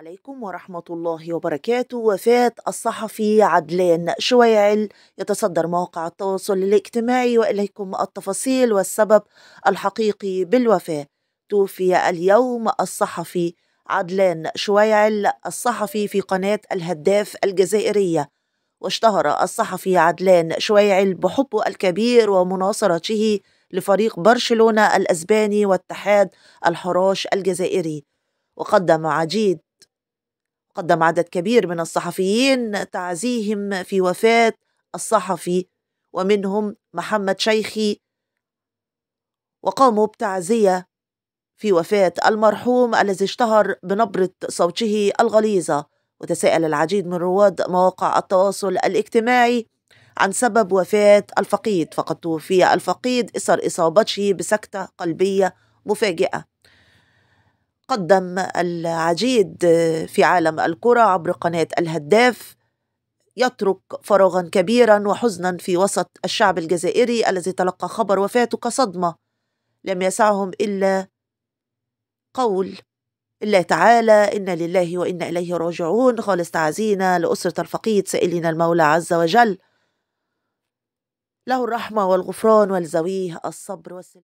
عليكم ورحمة الله وبركاته وفاة الصحفي عدلان شويعل يتصدر مواقع التواصل الاجتماعي وإليكم التفاصيل والسبب الحقيقي بالوفاة توفي اليوم الصحفي عدلان شويعل الصحفي في قناة الهداف الجزائرية واشتهر الصحفي عدلان شويعل بحبه الكبير ومناصرته لفريق برشلونة الأسباني واتحاد الحراش الجزائري وقدم عديد قدم عدد كبير من الصحفيين تعزيهم في وفاة الصحفي ومنهم محمد شيخي وقاموا بتعزية في وفاة المرحوم الذي اشتهر بنبرة صوته الغليظة وتساءل العديد من رواد مواقع التواصل الاجتماعي عن سبب وفاة الفقيد فقد توفي الفقيد إثر إصابته بسكتة قلبية مفاجئة قدم العديد في عالم الكرة عبر قناة الهداف يترك فراغا كبيرا وحزنا في وسط الشعب الجزائري الذي تلقى خبر وفاته كصدمة لم يسعهم إلا قول الله تعالى إنا لله وإنا إليه راجعون خالص تعزينا لأسرة الفقيد سائلين المولى عز وجل له الرحمة والغفران ولزويه الصبر والسلام